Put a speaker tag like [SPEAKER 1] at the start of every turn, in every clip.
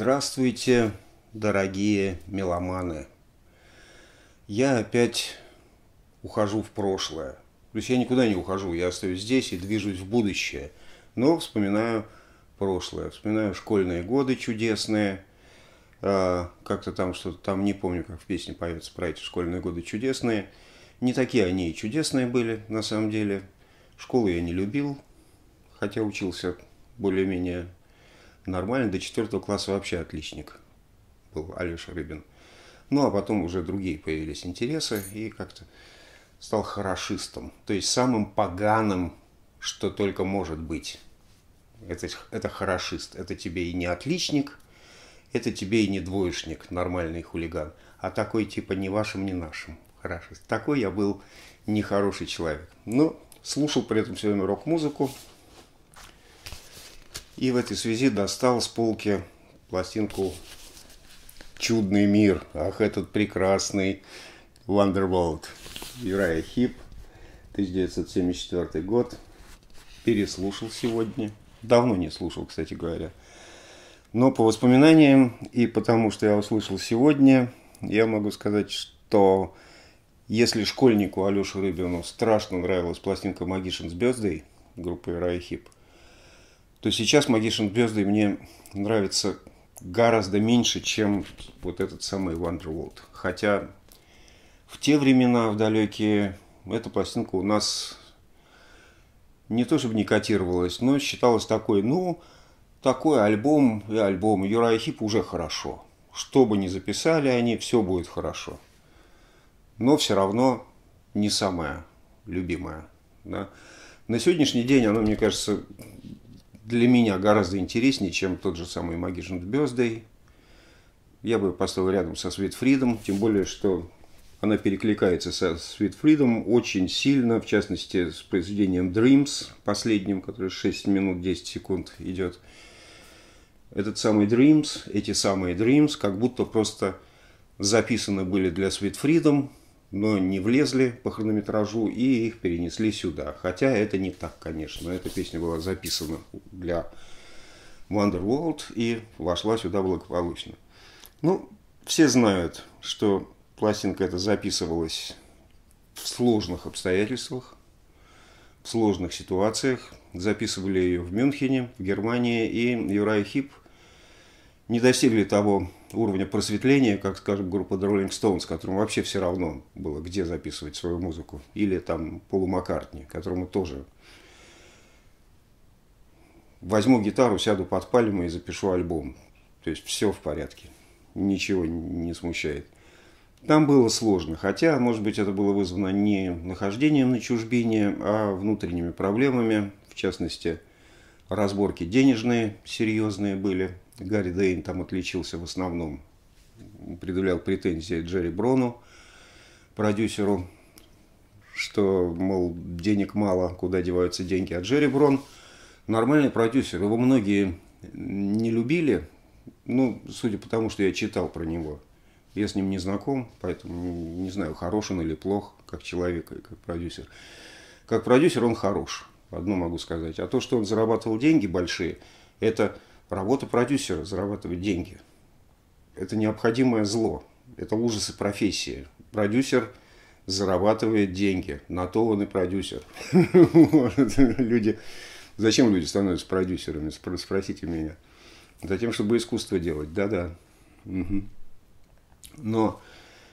[SPEAKER 1] Здравствуйте, дорогие меломаны. Я опять ухожу в прошлое. То есть я никуда не ухожу, я остаюсь здесь и движусь в будущее. Но вспоминаю прошлое, вспоминаю школьные годы чудесные. А, как-то там что-то там, не помню, как в песне появится, про эти школьные годы чудесные. Не такие они и чудесные были, на самом деле. Школу я не любил, хотя учился более-менее нормально, до четвертого класса вообще отличник был Алеша Рыбин. Ну, а потом уже другие появились интересы, и как-то стал хорошистом, то есть самым поганым, что только может быть. Это, это хорошист, это тебе и не отличник, это тебе и не двоечник, нормальный хулиган, а такой типа не вашим, не нашим. Хорошист. Такой я был нехороший человек. Но ну, слушал при этом все время рок-музыку, и в этой связи достал с полки пластинку «Чудный мир». Ах, этот прекрасный Wonderworld. Юрая Хип, 1974 год. Переслушал сегодня. Давно не слушал, кстати говоря. Но по воспоминаниям и потому, что я услышал сегодня, я могу сказать, что если школьнику Алёше Рыбину страшно нравилась пластинка Magician's Birthday группы Райхип, Хип, то сейчас магишин Birthday мне нравится гораздо меньше, чем вот этот самый Wonderworld. Хотя в те времена, в далекие, эта пластинка у нас не то чтобы не котировалась, но считалась такой, ну, такой альбом и альбом Юрая Хип уже хорошо. Что бы ни записали они, все будет хорошо. Но все равно не самая любимая. Да? На сегодняшний день она, мне кажется, для меня гораздо интереснее, чем тот же самый Magician Birthday. Я бы поставил рядом со Sweet Freedom, тем более, что она перекликается со Sweet Freedom очень сильно, в частности, с произведением Dreams, последним, который 6 минут 10 секунд идет. Этот самый Dreams, эти самые Dreams, как будто просто записаны были для Sweet Freedom, но не влезли по хронометражу и их перенесли сюда. Хотя это не так, конечно. Эта песня была записана для Wonderworld и вошла сюда благополучно. Ну, все знают, что пластинка эта записывалась в сложных обстоятельствах, в сложных ситуациях. Записывали ее в Мюнхене, в Германии, и Юрай Хип не достигли того уровня просветления, как, скажем, группа The Rolling Stones, которому вообще все равно было, где записывать свою музыку. Или там Полу Маккартни, которому тоже возьму гитару, сяду под пальму и запишу альбом. То есть все в порядке, ничего не смущает. Там было сложно, хотя, может быть, это было вызвано не нахождением на чужбине, а внутренними проблемами, в частности, разборки денежные серьезные были Гарри Дейн там отличился в основном, предъявлял претензии Джерри Брону, продюсеру, что, мол, денег мало, куда деваются деньги. А Джерри Брон нормальный продюсер, его многие не любили, ну, судя по тому, что я читал про него. Я с ним не знаком, поэтому не знаю, хорош он или плох, как человек и как продюсер. Как продюсер он хорош, одно могу сказать. А то, что он зарабатывал деньги большие, это Работа продюсера – зарабатывать деньги. Это необходимое зло. Это ужасы профессии. Продюсер зарабатывает деньги. На то он и продюсер. Люди... Зачем люди становятся продюсерами? Спросите меня. Затем, чтобы искусство делать. Да-да. Но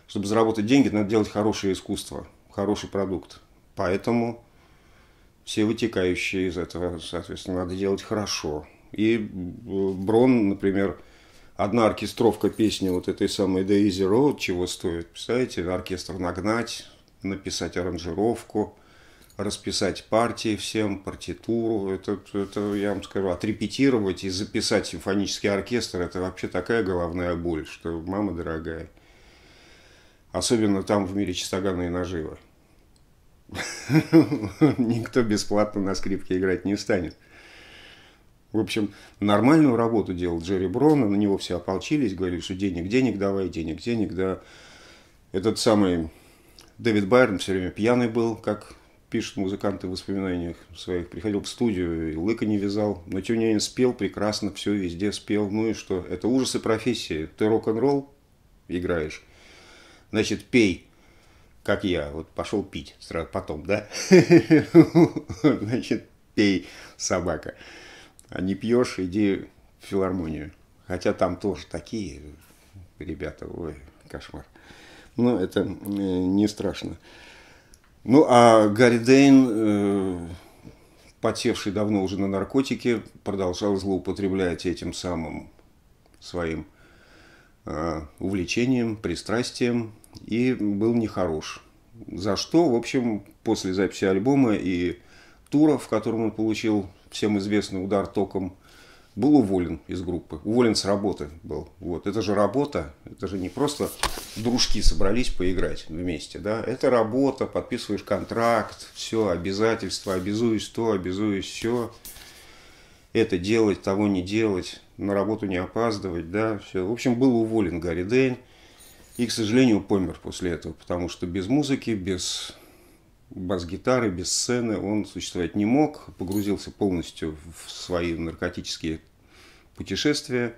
[SPEAKER 1] чтобы заработать деньги, надо делать хорошее искусство, хороший продукт. Поэтому все вытекающие из этого, соответственно, надо делать хорошо. И э, Брон, например, одна оркестровка песни вот этой самой Daisy Road чего стоит, представляете, оркестр нагнать, написать аранжировку, расписать партии всем, партитуру, это, это я вам скажу, отрепетировать и записать симфонический оркестр, это вообще такая головная боль, что мама дорогая. Особенно там в мире чистогана и нажива. Никто бесплатно на скрипке играть не станет. В общем, нормальную работу делал Джерри Брон, на него все ополчились, говорили, что денег, денег давай, денег, денег, да. Этот самый Дэвид Байрон все время пьяный был, как пишут музыканты в воспоминаниях своих. Приходил в студию и лыка не вязал, но тем не менее спел прекрасно, все везде спел. Ну и что? Это ужасы профессии. Ты рок-н-ролл играешь, значит, пей, как я. Вот пошел пить сразу потом, да? Значит, пей, собака. А не пьешь, иди в филармонию. Хотя там тоже такие ребята, ой, кошмар. Но ну, это э, не страшно. Ну, а Гарри Дейн, э, потевший давно уже на наркотики, продолжал злоупотреблять этим самым своим э, увлечением, пристрастием и был нехорош. За что, в общем, после записи альбома и тура, в котором он получил всем известный удар током, был уволен из группы. Уволен с работы был. Вот. Это же работа, это же не просто дружки собрались поиграть вместе. Да? Это работа, подписываешь контракт, все, обязательства, обязуюсь то, обязуюсь все. Это делать, того не делать, на работу не опаздывать, да, все. В общем, был уволен Гарри Дейн. И, к сожалению, помер после этого, потому что без музыки, без бас-гитары, без сцены он существовать не мог, погрузился полностью в свои наркотические путешествия,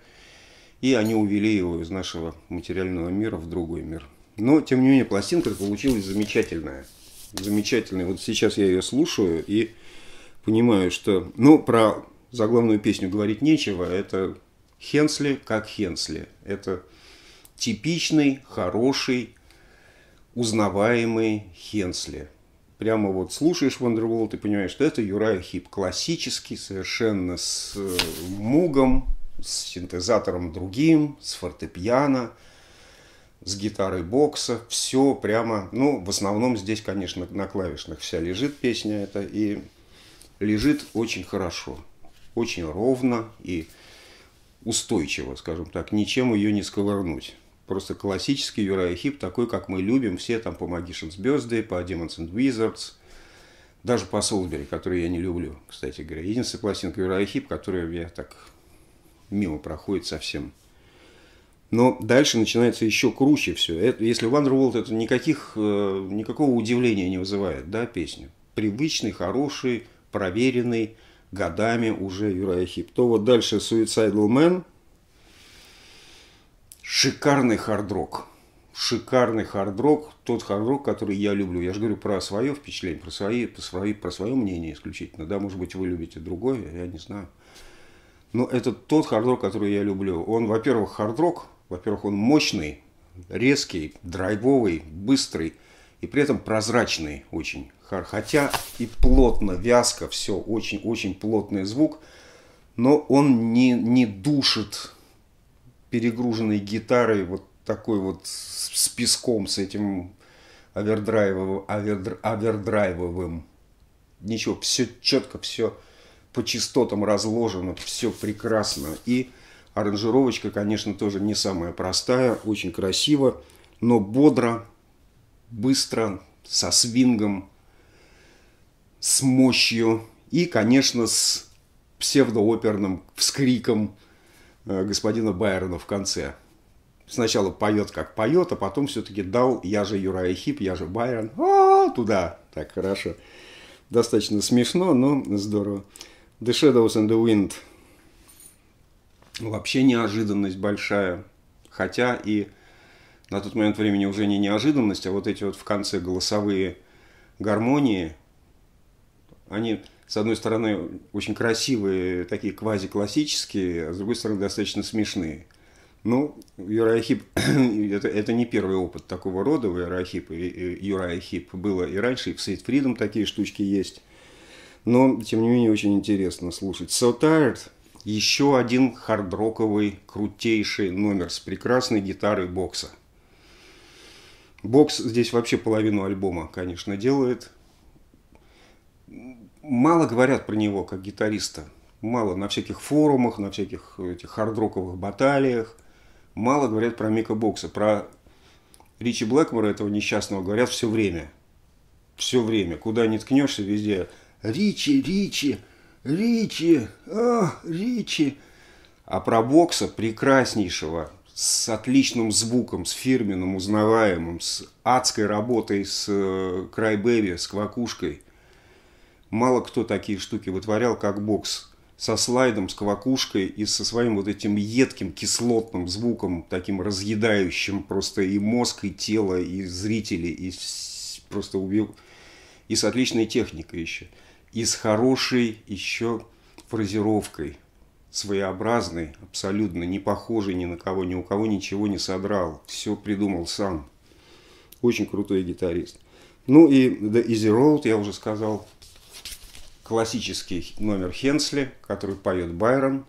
[SPEAKER 1] и они увели его из нашего материального мира в другой мир. Но, тем не менее, пластинка получилась замечательная. Замечательная. Вот сейчас я ее слушаю и понимаю, что... Ну, про заглавную песню говорить нечего. Это Хенсли как Хенсли. Это типичный, хороший, узнаваемый Хенсли – прямо вот слушаешь Wonderwall, ты понимаешь, что это Юрай Хип. Классический, совершенно с э, мугом, с синтезатором другим, с фортепиано, с гитарой бокса. Все прямо, ну, в основном здесь, конечно, на клавишных вся лежит песня эта. И лежит очень хорошо, очень ровно и устойчиво, скажем так. Ничем ее не сковырнуть просто классический Юрай Хип, такой, как мы любим, все там по Magician's Birthday, по Demons and Wizards, даже по Солбери, который я не люблю, кстати говоря. Единственная пластинка Юрая Хип, которая я так мимо проходит совсем. Но дальше начинается еще круче все. Это, если Wonderworld это никаких, э, никакого удивления не вызывает, да, песня. Привычный, хороший, проверенный, годами уже Юрая Хип. То вот дальше Suicidal Man – Шикарный хардрок. Шикарный хардрок, тот хардрок, который я люблю. Я же говорю про свое впечатление, про, свои, про, свои, про свое мнение исключительно. Да, может быть, вы любите другое, я не знаю. Но это тот хардрок, который я люблю. Он, во-первых, хардрок, во-первых, он мощный, резкий, драйвовый, быстрый и при этом прозрачный очень. Хотя и плотно, вязко все, очень-очень плотный звук, но он не, не душит перегруженной гитарой, вот такой вот с, с песком, с этим овердрайвовым, овердр, овердрайвовым. Ничего, все четко, все по частотам разложено, все прекрасно. И аранжировочка, конечно, тоже не самая простая, очень красиво, но бодро, быстро, со свингом, с мощью и, конечно, с псевдооперным вскриком – Э, господина Байрона в конце. Сначала поет, как поет, а потом все-таки дал «Я же Юрай Хип, я же Байрон». А -а -а, туда. Так хорошо. Достаточно смешно, но здорово. The Shadows and the Wind. Вообще неожиданность большая. Хотя и на тот момент времени уже не неожиданность, а вот эти вот в конце голосовые гармонии, они с одной стороны, очень красивые, такие квази-классические, а с другой стороны, достаточно смешные. Ну, Юраахип это, это не первый опыт такого рода у Юраахипа. Юраахип было и раньше, и в Фридом такие штучки есть. Но, тем не менее, очень интересно слушать. So Tired – еще один хардроковый, крутейший номер с прекрасной гитарой бокса. Бокс здесь вообще половину альбома, конечно, делает – мало говорят про него как гитариста. Мало на всяких форумах, на всяких этих хардроковых баталиях. Мало говорят про Мика Бокса. Про Ричи Блэкмора, этого несчастного, говорят все время. Все время. Куда ни ткнешься, везде «Ричи, Ричи, Ричи, а, Ричи». А про бокса прекраснейшего, с отличным звуком, с фирменным, узнаваемым, с адской работой, с Край э, Бэби, с Квакушкой – Мало кто такие штуки вытворял, как бокс. Со слайдом, с квакушкой и со своим вот этим едким, кислотным звуком, таким разъедающим просто и мозг, и тело, и зрителей, и просто убил. И с отличной техникой еще. И с хорошей еще фразировкой. Своеобразной, абсолютно не похожей ни на кого, ни у кого ничего не содрал. Все придумал сам. Очень крутой гитарист. Ну и The Easy Road, я уже сказал, классический номер Хенсли, который поет Байрон.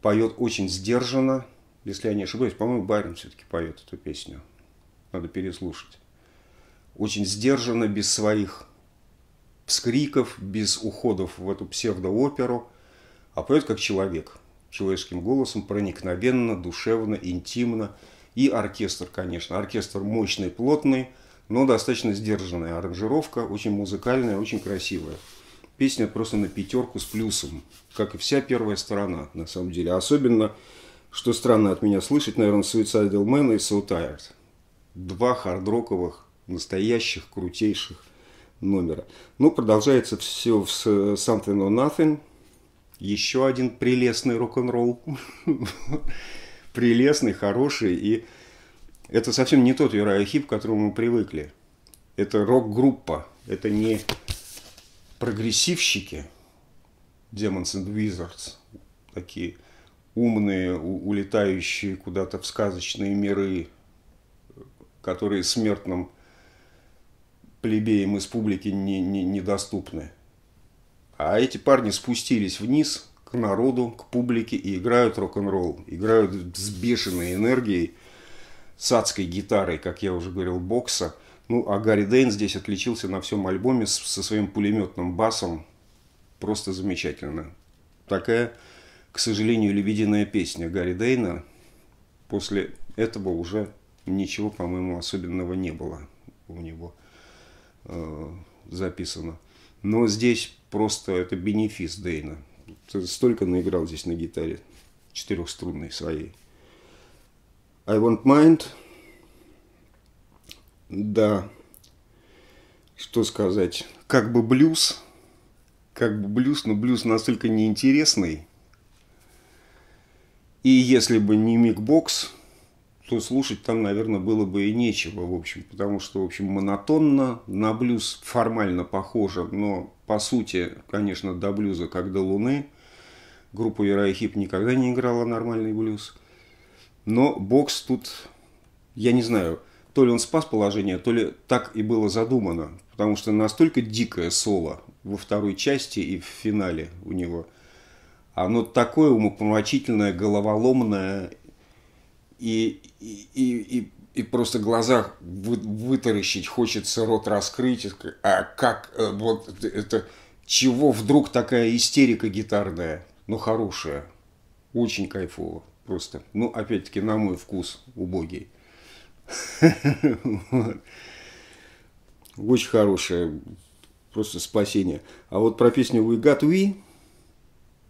[SPEAKER 1] Поет очень сдержанно, если я не ошибаюсь. По-моему, Байрон все-таки поет эту песню. Надо переслушать. Очень сдержанно, без своих вскриков, без уходов в эту псевдооперу, а поет как человек, человеческим голосом, проникновенно, душевно, интимно. И оркестр, конечно. Оркестр мощный, плотный, но достаточно сдержанная аранжировка, очень музыкальная, очень красивая песня просто на пятерку с плюсом, как и вся первая сторона, на самом деле. Особенно, что странно от меня слышать, наверное, Suicidal Man и So Tired. Два хардроковых, настоящих, крутейших номера. Ну, продолжается все с Something or Nothing. Еще один прелестный рок-н-ролл. прелестный, хороший. И это совсем не тот Юрая Хип, к которому мы привыкли. Это рок-группа. Это не прогрессивщики, Demons and Wizards, такие умные, улетающие куда-то в сказочные миры, которые смертным плебеям из публики не, не, недоступны. А эти парни спустились вниз к народу, к публике и играют рок-н-ролл. Играют с бешеной энергией, с адской гитарой, как я уже говорил, бокса – ну, а Гарри Дейн здесь отличился на всем альбоме со своим пулеметным басом. Просто замечательно. Такая, к сожалению, лебединая песня Гарри Дейна. После этого уже ничего, по-моему, особенного не было у него э, записано. Но здесь просто это бенефис Дейна. Столько наиграл здесь на гитаре четырехструнной своей. I want mind – да. Что сказать? Как бы блюз. Как бы блюз, но блюз настолько неинтересный. И если бы не микбокс, то слушать там, наверное, было бы и нечего, в общем, потому что, в общем, монотонно, на блюз формально похоже, но по сути, конечно, до блюза, как до луны. Группа Верайхип никогда не играла нормальный блюз. Но бокс тут, я не знаю, то ли он спас положение, то ли так и было задумано. Потому что настолько дикое соло во второй части и в финале у него. Оно такое умопомрачительное, головоломное и, и, и, и и просто глаза вы, вытаращить, хочется рот раскрыть. А как э, вот это чего вдруг такая истерика гитарная, но ну, хорошая, очень кайфово просто. Ну опять-таки на мой вкус убогий. Очень хорошая, просто спасение. А вот про песню «We Got We»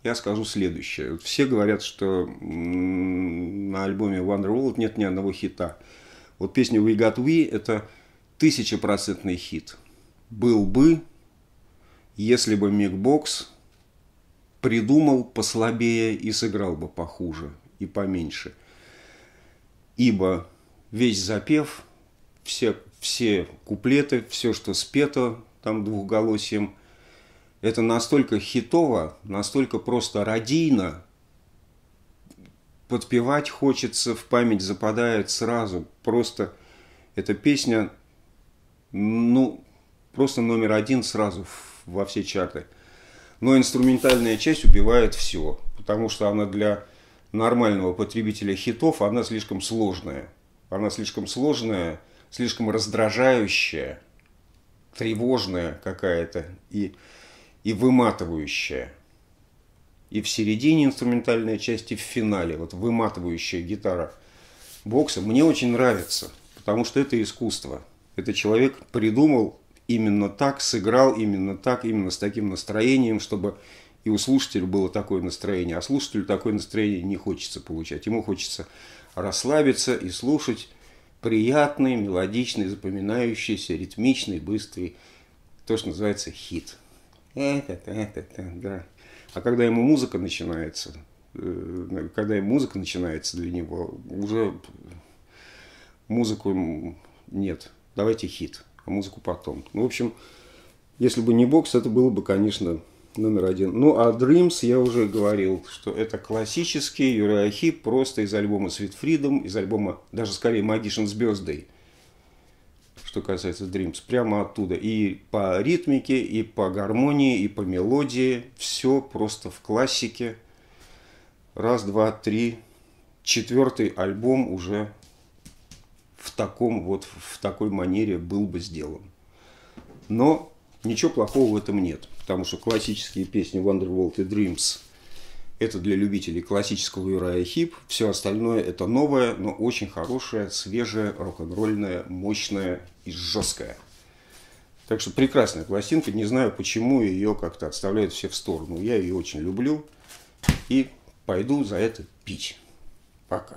[SPEAKER 1] я скажу следующее. Все говорят, что на альбоме World нет ни одного хита. Вот песня «We Got We» – это тысячепроцентный хит. Был бы, если бы Микбокс придумал послабее и сыграл бы похуже и поменьше. Ибо весь запев, все, все куплеты, все, что спето там двухголосием, это настолько хитово, настолько просто радийно, подпевать хочется, в память западает сразу. Просто эта песня, ну, просто номер один сразу во все чарты. Но инструментальная часть убивает все, потому что она для нормального потребителя хитов, она слишком сложная. Она слишком сложная, слишком раздражающая, тревожная какая-то и, и выматывающая. И в середине инструментальная части, и в финале. Вот выматывающая гитара бокса мне очень нравится, потому что это искусство. Это человек придумал именно так, сыграл именно так, именно с таким настроением, чтобы и у слушателя было такое настроение. А слушателю такое настроение не хочется получать. Ему хочется расслабиться и слушать приятный, мелодичный, запоминающийся, ритмичный, быстрый, то, что называется хит. Этот, этот, э, да. А когда ему музыка начинается, э, когда ему музыка начинается для него, уже музыку нет. Давайте хит, а музыку потом. Ну, в общем, если бы не бокс, это было бы, конечно, номер один. Ну, а Dreams я уже говорил, что это классический Юрахи просто из альбома Sweet Freedom, из альбома, даже скорее, Magician's Birthday, что касается Dreams, прямо оттуда. И по ритмике, и по гармонии, и по мелодии, все просто в классике. Раз, два, три. Четвертый альбом уже в таком вот, в такой манере был бы сделан. Но Ничего плохого в этом нет, потому что классические песни Wonderworld и Dreams – это для любителей классического Юрая Хип. Все остальное – это новое, но очень хорошее, свежее, рок-н-ролльное, мощное и жесткое. Так что прекрасная пластинка. Не знаю, почему ее как-то отставляют все в сторону. Я ее очень люблю и пойду за это пить. Пока.